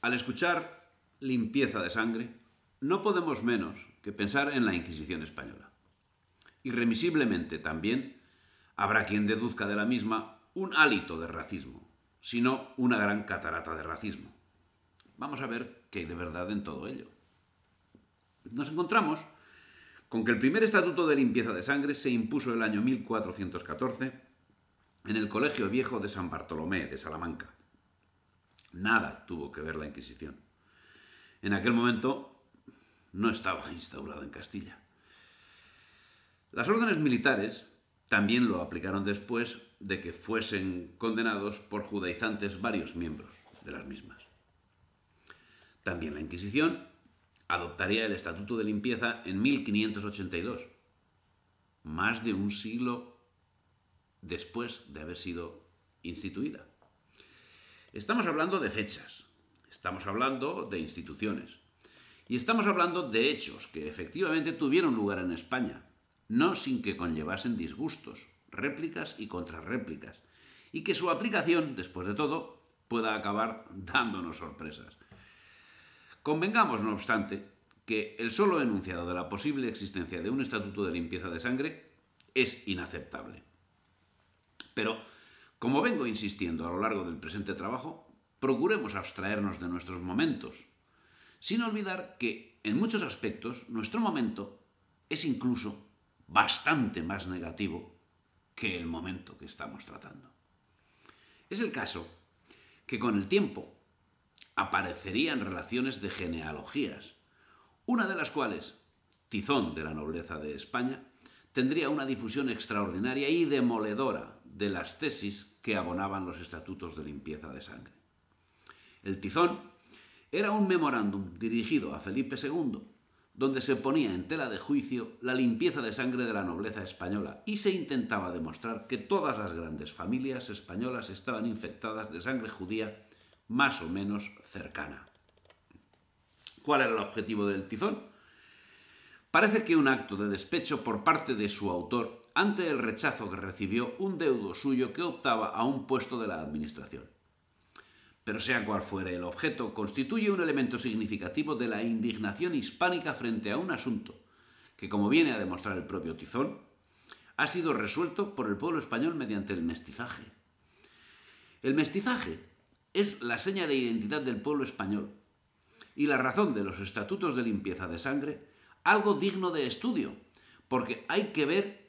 Al escuchar limpieza de sangre, no podemos menos que pensar en la Inquisición española. Irremisiblemente también habrá quien deduzca de la misma un hálito de racismo, sino una gran catarata de racismo. Vamos a ver qué hay de verdad en todo ello. Nos encontramos con que el primer estatuto de limpieza de sangre se impuso el año 1414 en el Colegio Viejo de San Bartolomé de Salamanca Nada tuvo que ver la Inquisición. En aquel momento no estaba instaurada en Castilla. Las órdenes militares también lo aplicaron después de que fuesen condenados por judaizantes varios miembros de las mismas. También la Inquisición adoptaría el Estatuto de Limpieza en 1582, más de un siglo después de haber sido instituida. Estamos hablando de fechas, estamos hablando de instituciones y estamos hablando de hechos que efectivamente tuvieron lugar en España, no sin que conllevasen disgustos, réplicas y contrarréplicas, y que su aplicación, después de todo, pueda acabar dándonos sorpresas. Convengamos, no obstante, que el solo enunciado de la posible existencia de un estatuto de limpieza de sangre es inaceptable. Pero como vengo insistiendo a lo largo del presente trabajo, procuremos abstraernos de nuestros momentos, sin olvidar que, en muchos aspectos, nuestro momento es incluso bastante más negativo que el momento que estamos tratando. Es el caso que con el tiempo aparecerían relaciones de genealogías, una de las cuales, tizón de la nobleza de España, tendría una difusión extraordinaria y demoledora de las tesis que abonaban los estatutos de limpieza de sangre. El tizón era un memorándum dirigido a Felipe II, donde se ponía en tela de juicio la limpieza de sangre de la nobleza española y se intentaba demostrar que todas las grandes familias españolas estaban infectadas de sangre judía más o menos cercana. ¿Cuál era el objetivo del tizón? Parece que un acto de despecho por parte de su autor ante el rechazo que recibió un deudo suyo que optaba a un puesto de la administración. Pero sea cual fuere el objeto, constituye un elemento significativo de la indignación hispánica frente a un asunto que, como viene a demostrar el propio Tizón, ha sido resuelto por el pueblo español mediante el mestizaje. El mestizaje es la seña de identidad del pueblo español y la razón de los estatutos de limpieza de sangre, algo digno de estudio, porque hay que ver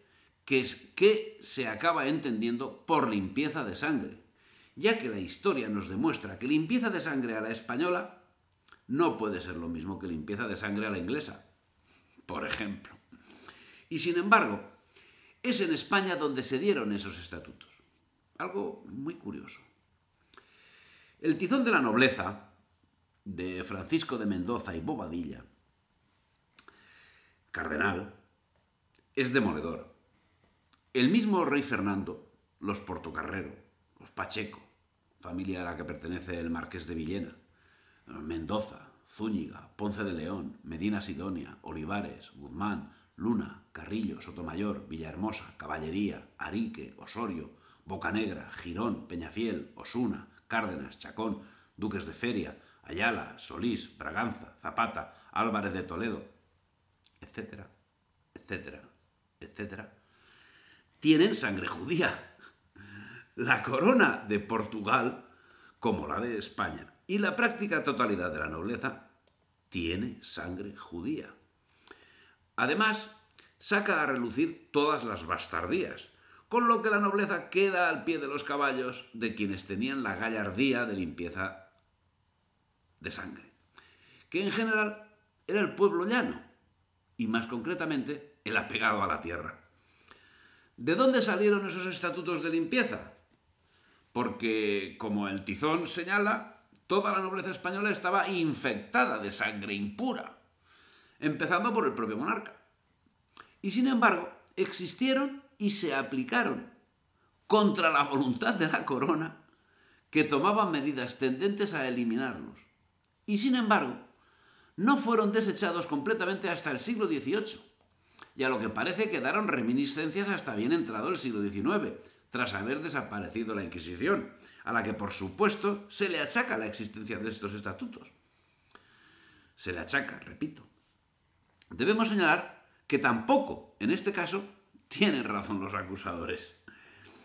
que es que se acaba entendiendo por limpieza de sangre, ya que la historia nos demuestra que limpieza de sangre a la española no puede ser lo mismo que limpieza de sangre a la inglesa, por ejemplo. Y sin embargo, es en España donde se dieron esos estatutos. Algo muy curioso. El tizón de la nobleza, de Francisco de Mendoza y Bobadilla, cardenal, es demoledor. El mismo rey Fernando, los Portocarrero, los Pacheco, familia a la que pertenece el marqués de Villena, Mendoza, Zúñiga, Ponce de León, Medina Sidonia, Olivares, Guzmán, Luna, Carrillo, Sotomayor, Villahermosa, Caballería, Arique, Osorio, Bocanegra, Girón, Peñafiel, Osuna, Cárdenas, Chacón, Duques de Feria, Ayala, Solís, Braganza, Zapata, Álvarez de Toledo, etcétera, etcétera, etcétera, tienen sangre judía. La corona de Portugal, como la de España, y la práctica totalidad de la nobleza, tiene sangre judía. Además, saca a relucir todas las bastardías, con lo que la nobleza queda al pie de los caballos de quienes tenían la gallardía de limpieza de sangre, que en general era el pueblo llano, y más concretamente el apegado a la tierra. ¿De dónde salieron esos estatutos de limpieza? Porque, como el tizón señala, toda la nobleza española estaba infectada de sangre impura, empezando por el propio monarca. Y sin embargo, existieron y se aplicaron, contra la voluntad de la corona, que tomaba medidas tendentes a eliminarlos. Y sin embargo, no fueron desechados completamente hasta el siglo XVIII, y a lo que parece quedaron reminiscencias hasta bien entrado el siglo XIX, tras haber desaparecido la Inquisición, a la que por supuesto se le achaca la existencia de estos estatutos. Se le achaca, repito. Debemos señalar que tampoco, en este caso, tienen razón los acusadores.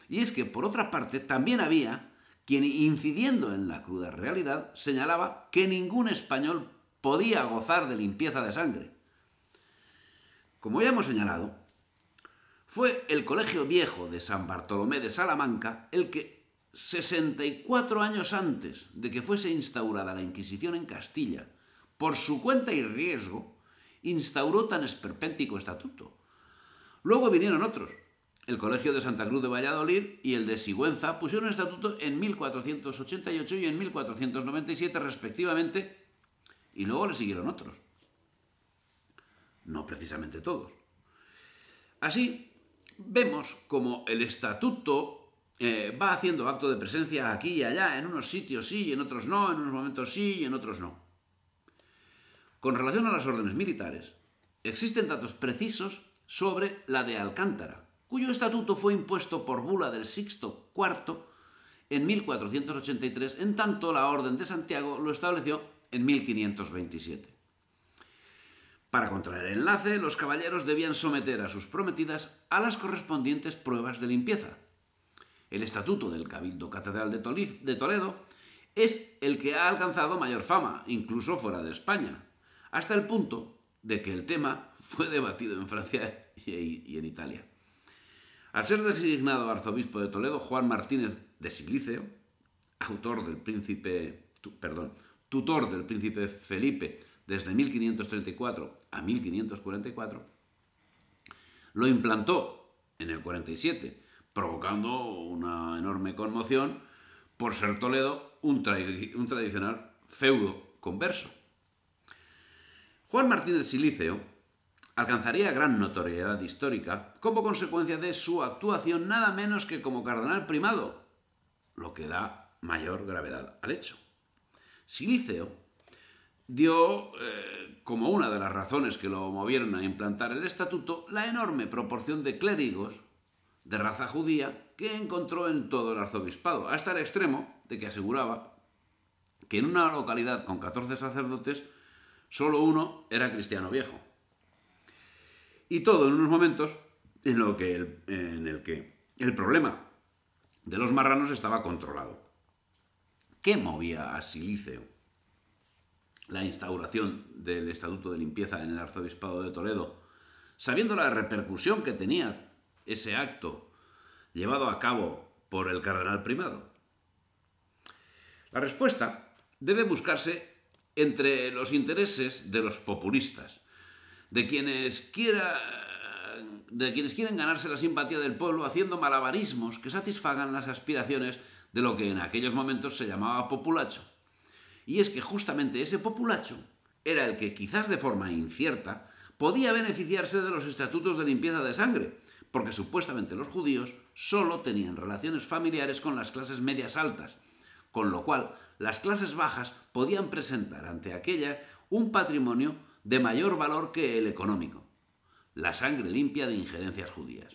Y es que, por otra parte, también había quien, incidiendo en la cruda realidad, señalaba que ningún español podía gozar de limpieza de sangre, como ya hemos señalado, fue el Colegio Viejo de San Bartolomé de Salamanca el que, 64 años antes de que fuese instaurada la Inquisición en Castilla, por su cuenta y riesgo, instauró tan esperpéntico estatuto. Luego vinieron otros. El Colegio de Santa Cruz de Valladolid y el de Sigüenza pusieron estatuto en 1488 y en 1497 respectivamente, y luego le siguieron otros no precisamente todos. Así, vemos como el estatuto eh, va haciendo acto de presencia aquí y allá, en unos sitios sí y en otros no, en unos momentos sí y en otros no. Con relación a las órdenes militares, existen datos precisos sobre la de Alcántara, cuyo estatuto fue impuesto por bula del Sixto IV en 1483, en tanto la Orden de Santiago lo estableció en 1527. Para contraer enlace, los caballeros debían someter a sus prometidas a las correspondientes pruebas de limpieza. El estatuto del Cabildo Catedral de Toledo es el que ha alcanzado mayor fama, incluso fuera de España, hasta el punto de que el tema fue debatido en Francia y en Italia. Al ser designado arzobispo de Toledo, Juan Martínez de Siliceo, autor del príncipe, perdón, tutor del príncipe Felipe desde 1534 a 1544, lo implantó en el 47, provocando una enorme conmoción por ser Toledo un, un tradicional feudo converso. Juan Martínez Siliceo alcanzaría gran notoriedad histórica como consecuencia de su actuación nada menos que como cardenal primado, lo que da mayor gravedad al hecho. Siliceo dio eh, como una de las razones que lo movieron a implantar el estatuto la enorme proporción de clérigos de raza judía que encontró en todo el arzobispado, hasta el extremo de que aseguraba que en una localidad con 14 sacerdotes solo uno era cristiano viejo. Y todo en unos momentos en, lo que el, en el que el problema de los marranos estaba controlado. ¿Qué movía a Silicio la instauración del Estatuto de Limpieza en el Arzobispado de Toledo, sabiendo la repercusión que tenía ese acto llevado a cabo por el cardenal primado? La respuesta debe buscarse entre los intereses de los populistas, de quienes, quiera, de quienes quieren ganarse la simpatía del pueblo haciendo malabarismos que satisfagan las aspiraciones de lo que en aquellos momentos se llamaba populacho y es que justamente ese populacho era el que, quizás de forma incierta, podía beneficiarse de los estatutos de limpieza de sangre, porque supuestamente los judíos solo tenían relaciones familiares con las clases medias altas, con lo cual las clases bajas podían presentar ante aquellas un patrimonio de mayor valor que el económico, la sangre limpia de injerencias judías.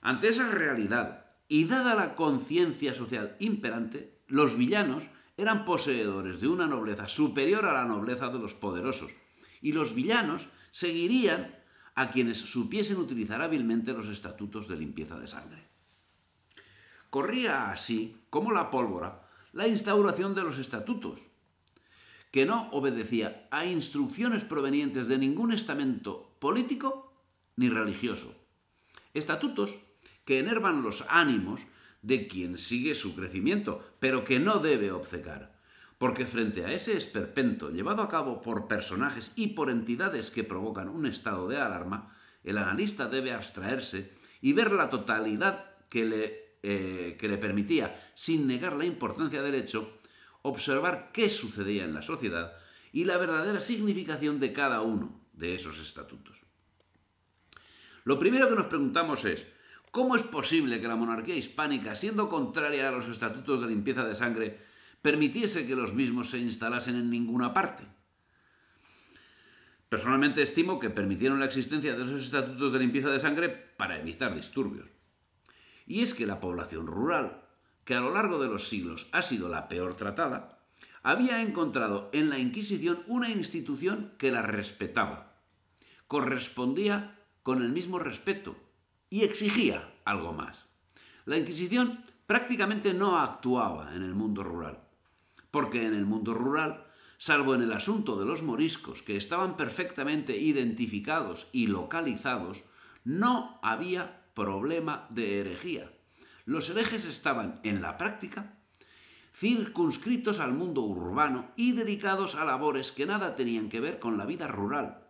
Ante esa realidad, y dada la conciencia social imperante, los villanos eran poseedores de una nobleza superior a la nobleza de los poderosos, y los villanos seguirían a quienes supiesen utilizar hábilmente los estatutos de limpieza de sangre. Corría así, como la pólvora, la instauración de los estatutos, que no obedecía a instrucciones provenientes de ningún estamento político ni religioso. Estatutos que enervan los ánimos de quien sigue su crecimiento, pero que no debe obcecar. Porque frente a ese esperpento llevado a cabo por personajes y por entidades que provocan un estado de alarma, el analista debe abstraerse y ver la totalidad que le, eh, que le permitía, sin negar la importancia del hecho, observar qué sucedía en la sociedad y la verdadera significación de cada uno de esos estatutos. Lo primero que nos preguntamos es, ¿Cómo es posible que la monarquía hispánica, siendo contraria a los estatutos de limpieza de sangre, permitiese que los mismos se instalasen en ninguna parte? Personalmente estimo que permitieron la existencia de esos estatutos de limpieza de sangre para evitar disturbios. Y es que la población rural, que a lo largo de los siglos ha sido la peor tratada, había encontrado en la Inquisición una institución que la respetaba. Correspondía con el mismo respeto y exigía algo más. La Inquisición prácticamente no actuaba en el mundo rural, porque en el mundo rural, salvo en el asunto de los moriscos, que estaban perfectamente identificados y localizados, no había problema de herejía. Los herejes estaban, en la práctica, circunscritos al mundo urbano y dedicados a labores que nada tenían que ver con la vida rural,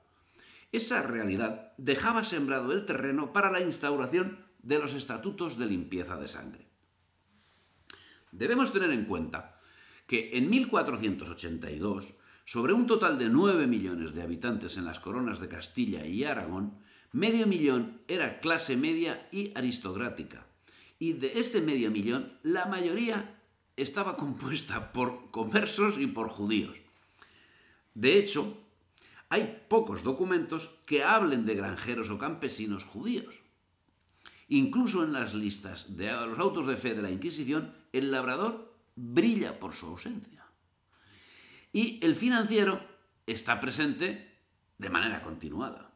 esa realidad dejaba sembrado el terreno para la instauración de los estatutos de limpieza de sangre. Debemos tener en cuenta que en 1482, sobre un total de 9 millones de habitantes en las coronas de Castilla y Aragón, medio millón era clase media y aristocrática. Y de este medio millón, la mayoría estaba compuesta por conversos y por judíos. De hecho, hay pocos documentos que hablen de granjeros o campesinos judíos. Incluso en las listas de los autos de fe de la Inquisición, el labrador brilla por su ausencia. Y el financiero está presente de manera continuada.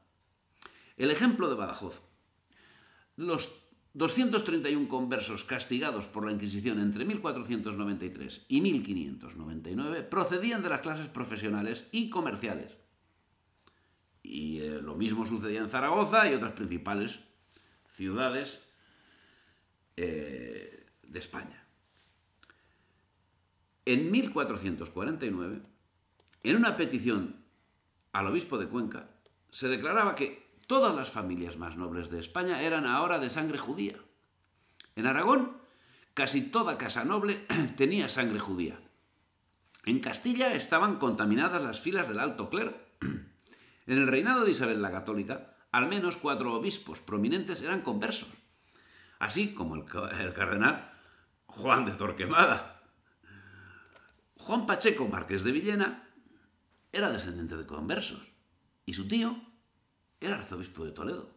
El ejemplo de Badajoz. Los 231 conversos castigados por la Inquisición entre 1493 y 1599 procedían de las clases profesionales y comerciales y eh, lo mismo sucedía en Zaragoza y otras principales ciudades eh, de España. En 1449, en una petición al obispo de Cuenca, se declaraba que todas las familias más nobles de España eran ahora de sangre judía. En Aragón, casi toda casa noble tenía sangre judía. En Castilla estaban contaminadas las filas del alto clero. En el reinado de Isabel la Católica, al menos cuatro obispos prominentes eran conversos, así como el, cardenal Juan de Torquemada. Juan Pacheco, marqués de Villena, era descendiente de conversos y su tío era arzobispo de Toledo.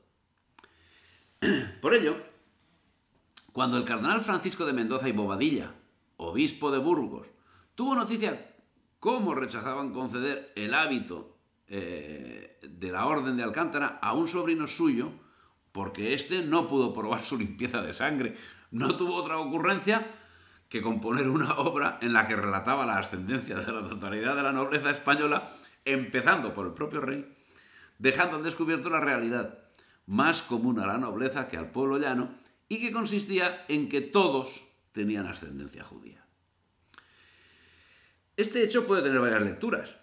Por ello, cuando el cardenal Francisco de Mendoza y Bobadilla, obispo de Burgos, tuvo noticia cómo rechazaban conceder el hábito eh, de la Orden de Alcántara a un sobrino suyo, porque éste no pudo probar su limpieza de sangre. No tuvo otra ocurrencia que componer una obra en la que relataba la ascendencia de la totalidad de la nobleza española, empezando por el propio rey, dejando en descubierto la realidad más común a la nobleza que al pueblo llano y que consistía en que todos tenían ascendencia judía. Este hecho puede tener varias lecturas.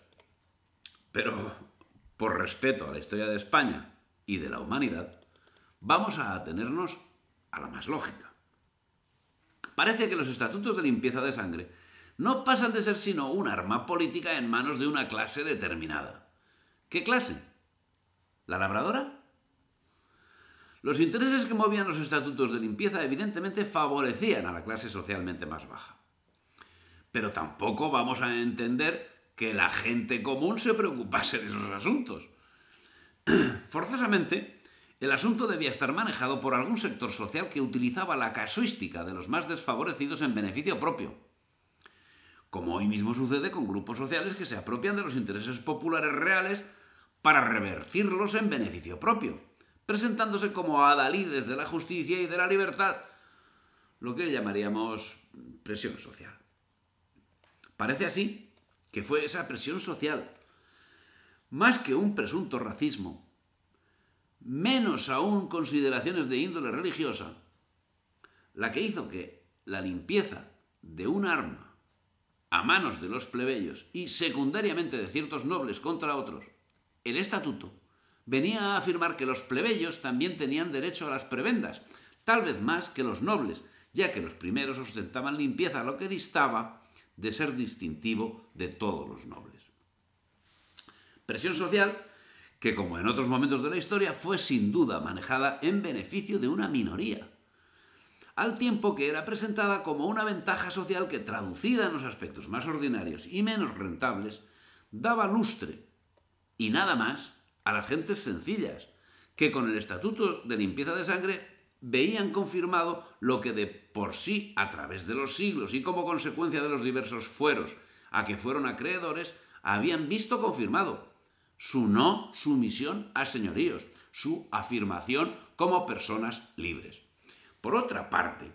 Pero, por respeto a la historia de España y de la humanidad, vamos a atenernos a la más lógica. Parece que los estatutos de limpieza de sangre no pasan de ser sino un arma política en manos de una clase determinada. ¿Qué clase? ¿La labradora? Los intereses que movían los estatutos de limpieza evidentemente favorecían a la clase socialmente más baja. Pero tampoco vamos a entender que la gente común se preocupase de esos asuntos. Forzosamente, el asunto debía estar manejado por algún sector social que utilizaba la casuística de los más desfavorecidos en beneficio propio. Como hoy mismo sucede con grupos sociales que se apropian de los intereses populares reales para revertirlos en beneficio propio, presentándose como adalides de la justicia y de la libertad, lo que llamaríamos presión social. Parece así que fue esa presión social, más que un presunto racismo, menos aún consideraciones de índole religiosa, la que hizo que la limpieza de un arma a manos de los plebeyos y secundariamente de ciertos nobles contra otros, el estatuto venía a afirmar que los plebeyos también tenían derecho a las prebendas, tal vez más que los nobles, ya que los primeros ostentaban limpieza, a lo que distaba de ser distintivo de todos los nobles. Presión social que, como en otros momentos de la historia, fue sin duda manejada en beneficio de una minoría, al tiempo que era presentada como una ventaja social que, traducida en los aspectos más ordinarios y menos rentables, daba lustre, y nada más, a las gentes sencillas, que con el estatuto de limpieza de sangre veían confirmado lo que de por sí a través de los siglos y como consecuencia de los diversos fueros a que fueron acreedores, habían visto confirmado su no sumisión a señoríos, su afirmación como personas libres. Por otra parte,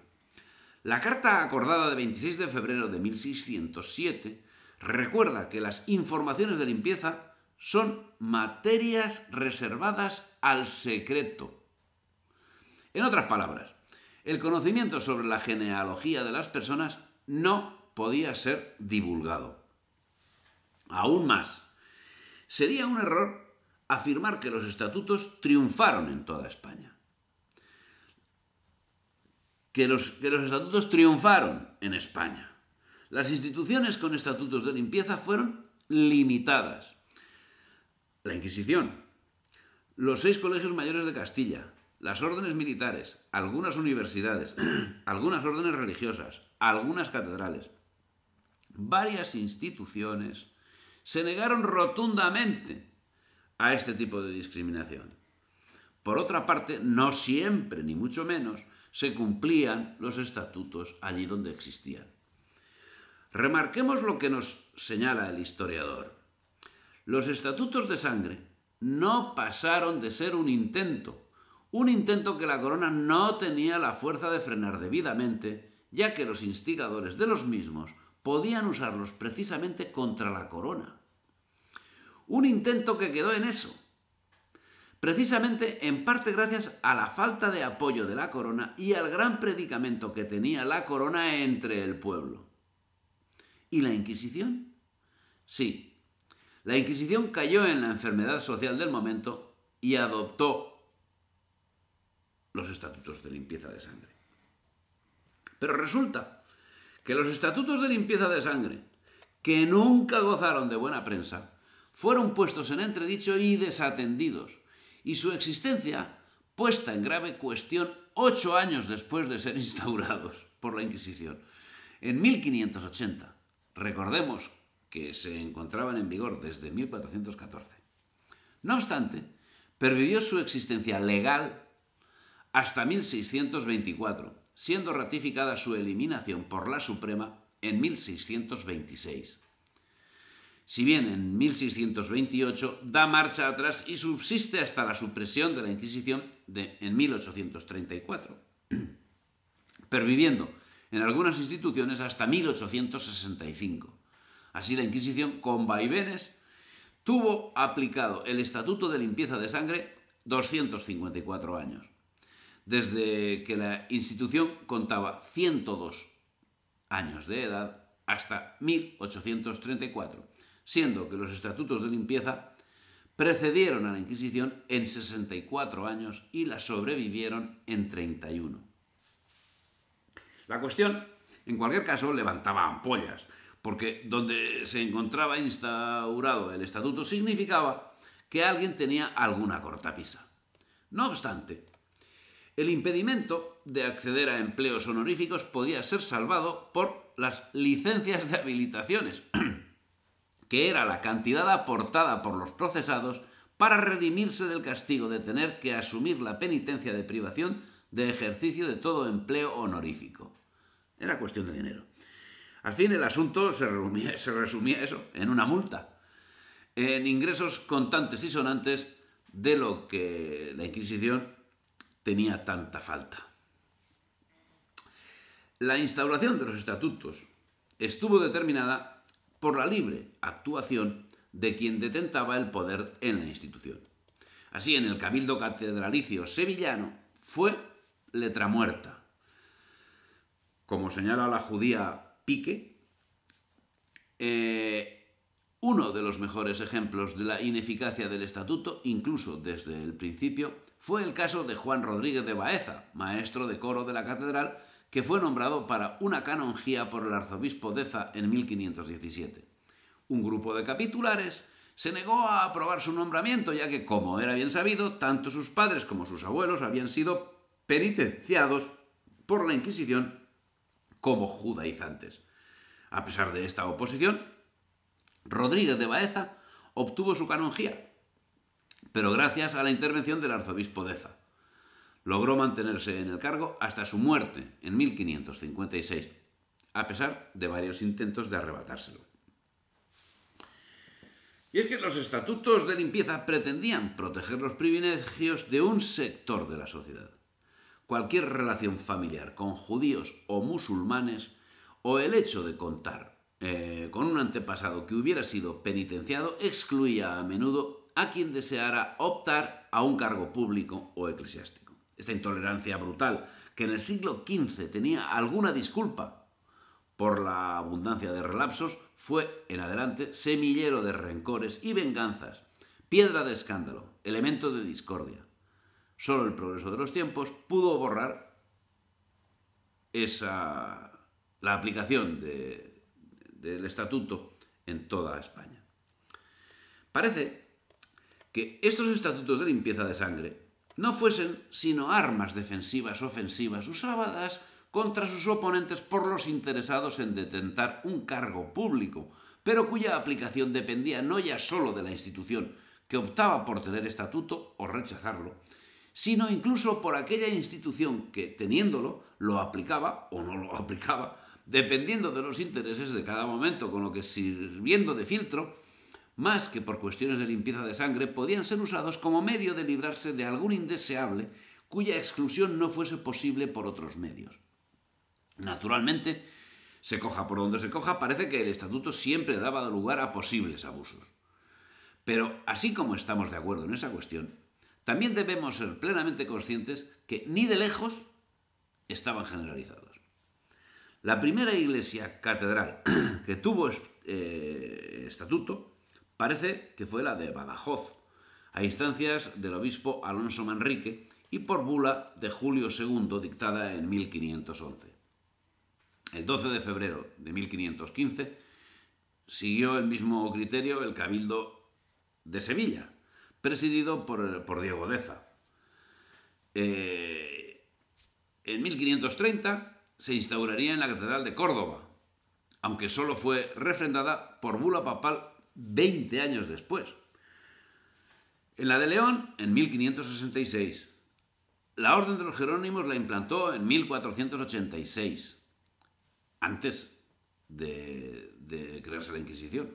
la carta acordada de 26 de febrero de 1607 recuerda que las informaciones de limpieza son materias reservadas al secreto. En otras palabras, el conocimiento sobre la genealogía de las personas no podía ser divulgado. Aún más, sería un error afirmar que los estatutos triunfaron en toda España. Que los, que los estatutos triunfaron en España. Las instituciones con estatutos de limpieza fueron limitadas. La Inquisición, los seis colegios mayores de Castilla, las órdenes militares, algunas universidades, algunas órdenes religiosas, algunas catedrales, varias instituciones se negaron rotundamente a este tipo de discriminación. Por otra parte, no siempre, ni mucho menos, se cumplían los estatutos allí donde existían. Remarquemos lo que nos señala el historiador. Los estatutos de sangre no pasaron de ser un intento un intento que la corona no tenía la fuerza de frenar debidamente, ya que los instigadores de los mismos podían usarlos precisamente contra la corona. Un intento que quedó en eso, precisamente en parte gracias a la falta de apoyo de la corona y al gran predicamento que tenía la corona entre el pueblo. ¿Y la Inquisición? Sí, la Inquisición cayó en la enfermedad social del momento y adoptó los estatutos de limpieza de sangre. Pero resulta que los estatutos de limpieza de sangre, que nunca gozaron de buena prensa, fueron puestos en entredicho y desatendidos, y su existencia puesta en grave cuestión ocho años después de ser instaurados por la Inquisición. En 1580, recordemos que se encontraban en vigor desde 1414. No obstante, pervivió su existencia legal hasta 1624, siendo ratificada su eliminación por la Suprema en 1626. Si bien en 1628 da marcha atrás y subsiste hasta la supresión de la Inquisición de, en 1834, perviviendo en algunas instituciones hasta 1865. Así la Inquisición, con vaivenes, tuvo aplicado el Estatuto de Limpieza de Sangre 254 años desde que la institución contaba 102 años de edad hasta 1834, siendo que los estatutos de limpieza precedieron a la Inquisición en 64 años y la sobrevivieron en 31. La cuestión, en cualquier caso, levantaba ampollas, porque donde se encontraba instaurado el estatuto significaba que alguien tenía alguna cortapisa. No obstante, el impedimento de acceder a empleos honoríficos podía ser salvado por las licencias de habilitaciones, que era la cantidad aportada por los procesados para redimirse del castigo de tener que asumir la penitencia de privación de ejercicio de todo empleo honorífico. Era cuestión de dinero. Al fin el asunto se resumía, eso, en una multa, en ingresos contantes y sonantes de lo que la Inquisición tenía tanta falta. La instauración de los estatutos estuvo determinada por la libre actuación de quien detentaba el poder en la institución. Así, en el Cabildo Catedralicio Sevillano fue letra muerta. Como señala la judía Pique, eh, uno de los mejores ejemplos de la ineficacia del estatuto, incluso desde el principio, fue el caso de Juan Rodríguez de Baeza, maestro de coro de la catedral, que fue nombrado para una canonjía por el arzobispo Deza en 1517. Un grupo de capitulares se negó a aprobar su nombramiento, ya que, como era bien sabido, tanto sus padres como sus abuelos habían sido penitenciados por la Inquisición como judaizantes. A pesar de esta oposición, Rodríguez de Baeza obtuvo su canonjía, pero gracias a la intervención del arzobispo Deza. Logró mantenerse en el cargo hasta su muerte en 1556, a pesar de varios intentos de arrebatárselo. Y es que los estatutos de limpieza pretendían proteger los privilegios de un sector de la sociedad. Cualquier relación familiar con judíos o musulmanes o el hecho de contar eh, con un antepasado que hubiera sido penitenciado excluía a menudo a quien deseara optar a un cargo público o eclesiástico. Esta intolerancia brutal, que en el siglo XV tenía alguna disculpa por la abundancia de relapsos, fue en adelante semillero de rencores y venganzas, piedra de escándalo, elemento de discordia. Solo el progreso de los tiempos pudo borrar esa, la aplicación de, del estatuto en toda España. Parece que estos estatutos de limpieza de sangre no fuesen sino armas defensivas ofensivas usadas contra sus oponentes por los interesados en detentar un cargo público, pero cuya aplicación dependía no ya sólo de la institución que optaba por tener estatuto o rechazarlo, sino incluso por aquella institución que, teniéndolo, lo aplicaba o no lo aplicaba, dependiendo de los intereses de cada momento, con lo que sirviendo de filtro, más que por cuestiones de limpieza de sangre, podían ser usados como medio de librarse de algún indeseable cuya exclusión no fuese posible por otros medios. Naturalmente, se coja por donde se coja, parece que el estatuto siempre daba lugar a posibles abusos. Pero así como estamos de acuerdo en esa cuestión, también debemos ser plenamente conscientes que ni de lejos estaban generalizados. La primera iglesia catedral que tuvo eh, estatuto parece que fue la de Badajoz, a instancias del obispo Alonso Manrique y por bula de Julio II dictada en 1511. El 12 de febrero de 1515 siguió el mismo criterio el Cabildo de Sevilla, presidido por, Diego Deza. Eh, en 1530 se instauraría en la Catedral de Córdoba, aunque solo fue refrendada por bula papal 20 años después. En la de León, en 1566. La Orden de los Jerónimos la implantó en 1486, antes de, de crearse la Inquisición.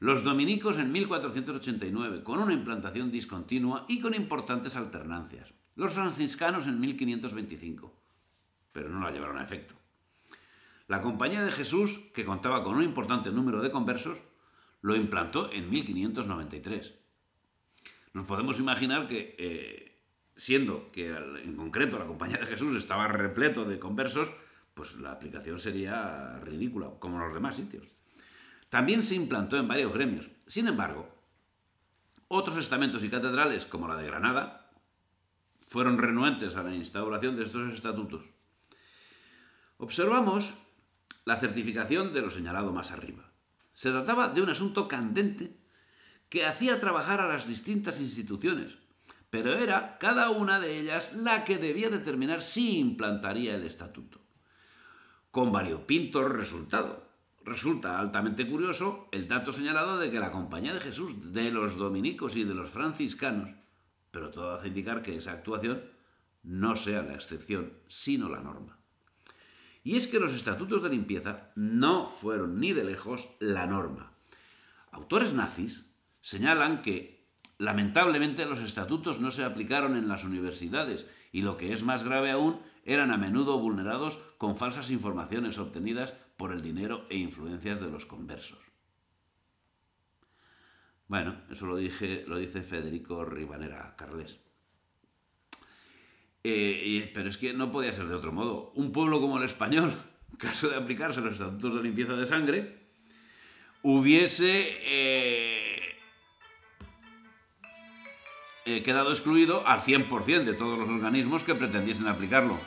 Los dominicos en 1489, con una implantación discontinua y con importantes alternancias. Los franciscanos en 1525 pero no la llevaron a efecto. La Compañía de Jesús, que contaba con un importante número de conversos, lo implantó en 1593. Nos podemos imaginar que, eh, siendo que en concreto la Compañía de Jesús estaba repleto de conversos, pues la aplicación sería ridícula, como en los demás sitios. También se implantó en varios gremios. Sin embargo, otros estamentos y catedrales, como la de Granada, fueron renuentes a la instauración de estos estatutos. Observamos la certificación de lo señalado más arriba. Se trataba de un asunto candente que hacía trabajar a las distintas instituciones, pero era cada una de ellas la que debía determinar si implantaría el estatuto. Con variopinto resultado. Resulta altamente curioso el dato señalado de que la Compañía de Jesús, de los dominicos y de los franciscanos, pero todo hace indicar que esa actuación no sea la excepción, sino la norma. Y es que los estatutos de limpieza no fueron ni de lejos la norma. Autores nazis señalan que lamentablemente los estatutos no se aplicaron en las universidades y lo que es más grave aún eran a menudo vulnerados con falsas informaciones obtenidas por el dinero e influencias de los conversos. Bueno, eso lo, dije, lo dice Federico Ribanera Carles. Eh, pero es que no podía ser de otro modo. Un pueblo como el español, caso de aplicarse los estatutos de limpieza de sangre, hubiese eh, eh, quedado excluido al 100% de todos los organismos que pretendiesen aplicarlo.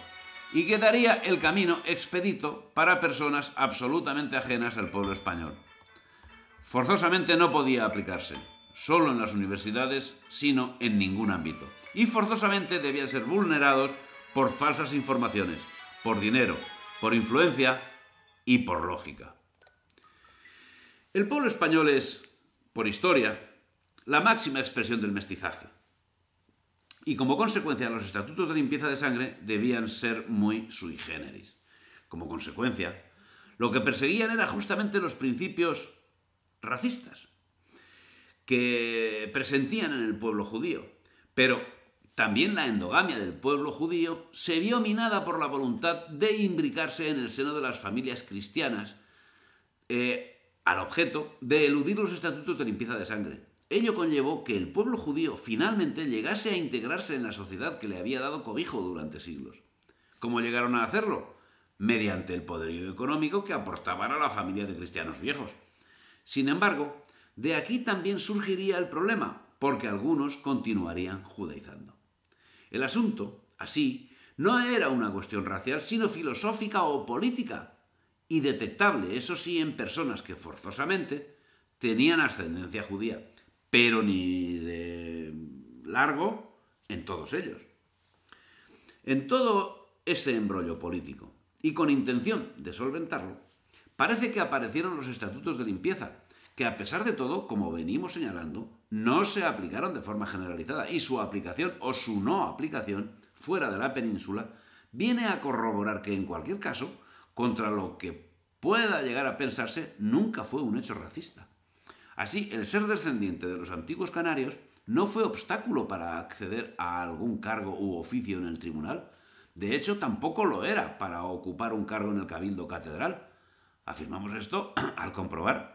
Y quedaría el camino expedito para personas absolutamente ajenas al pueblo español. Forzosamente no podía aplicarse solo en las universidades, sino en ningún ámbito. Y forzosamente debían ser vulnerados por falsas informaciones, por dinero, por influencia y por lógica. El pueblo español es, por historia, la máxima expresión del mestizaje. Y como consecuencia, los estatutos de limpieza de sangre debían ser muy sui generis. Como consecuencia, lo que perseguían era justamente los principios racistas que presentían en el pueblo judío. Pero también la endogamia del pueblo judío se vio minada por la voluntad de imbricarse en el seno de las familias cristianas eh, al objeto de eludir los estatutos de limpieza de sangre. Ello conllevó que el pueblo judío finalmente llegase a integrarse en la sociedad que le había dado cobijo durante siglos. ¿Cómo llegaron a hacerlo? Mediante el poderío económico que aportaban a la familia de cristianos viejos. Sin embargo, de aquí también surgiría el problema, porque algunos continuarían judaizando. El asunto, así, no era una cuestión racial, sino filosófica o política, y detectable, eso sí, en personas que forzosamente tenían ascendencia judía, pero ni de largo en todos ellos. En todo ese embrollo político, y con intención de solventarlo, parece que aparecieron los estatutos de limpieza, que a pesar de todo, como venimos señalando, no se aplicaron de forma generalizada y su aplicación o su no aplicación fuera de la península viene a corroborar que en cualquier caso, contra lo que pueda llegar a pensarse, nunca fue un hecho racista. Así, el ser descendiente de los antiguos canarios no fue obstáculo para acceder a algún cargo u oficio en el tribunal. De hecho, tampoco lo era para ocupar un cargo en el cabildo catedral. Afirmamos esto al comprobar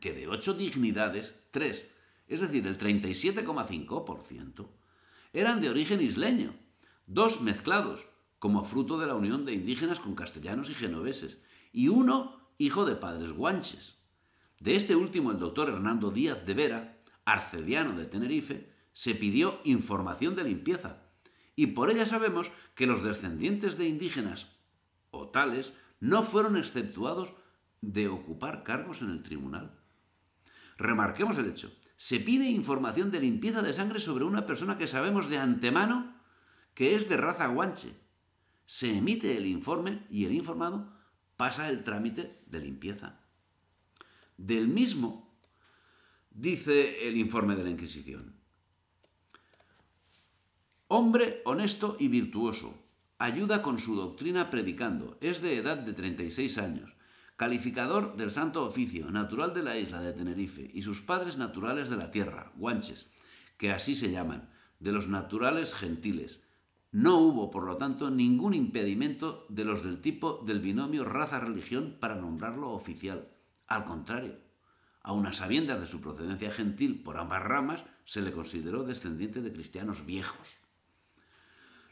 que de ocho dignidades, tres, es decir, el 37,5%, eran de origen isleño, dos mezclados, como fruto de la unión de indígenas con castellanos y genoveses, y uno hijo de padres guanches. De este último, el doctor Hernando Díaz de Vera, arcediano de Tenerife, se pidió información de limpieza, y por ella sabemos que los descendientes de indígenas o tales no fueron exceptuados de ocupar cargos en el tribunal. Remarquemos el hecho. Se pide información de limpieza de sangre sobre una persona que sabemos de antemano que es de raza guanche. Se emite el informe y el informado pasa el trámite de limpieza. Del mismo, dice el informe de la Inquisición. Hombre honesto y virtuoso, ayuda con su doctrina predicando, es de edad de 36 años, calificador del Santo Oficio, natural de la isla de Tenerife, y sus padres naturales de la tierra, guanches, que así se llaman, de los naturales gentiles. No hubo, por lo tanto, ningún impedimento de los del tipo del binomio raza-religión para nombrarlo oficial. Al contrario, aun a sabiendas de su procedencia gentil por ambas ramas, se le consideró descendiente de cristianos viejos.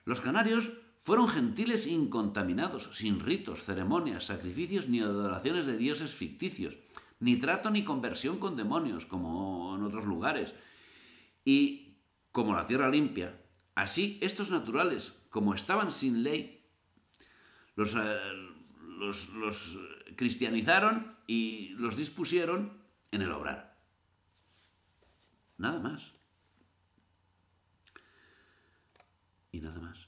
Los canarios fueron gentiles incontaminados, sin ritos, ceremonias, sacrificios ni adoraciones de dioses ficticios, ni trato ni conversión con demonios, como en otros lugares. Y como la tierra limpia, así estos naturales, como estaban sin ley, los, eh, cristianizaron y los dispusieron en el obrar. Nada más. Y nada más.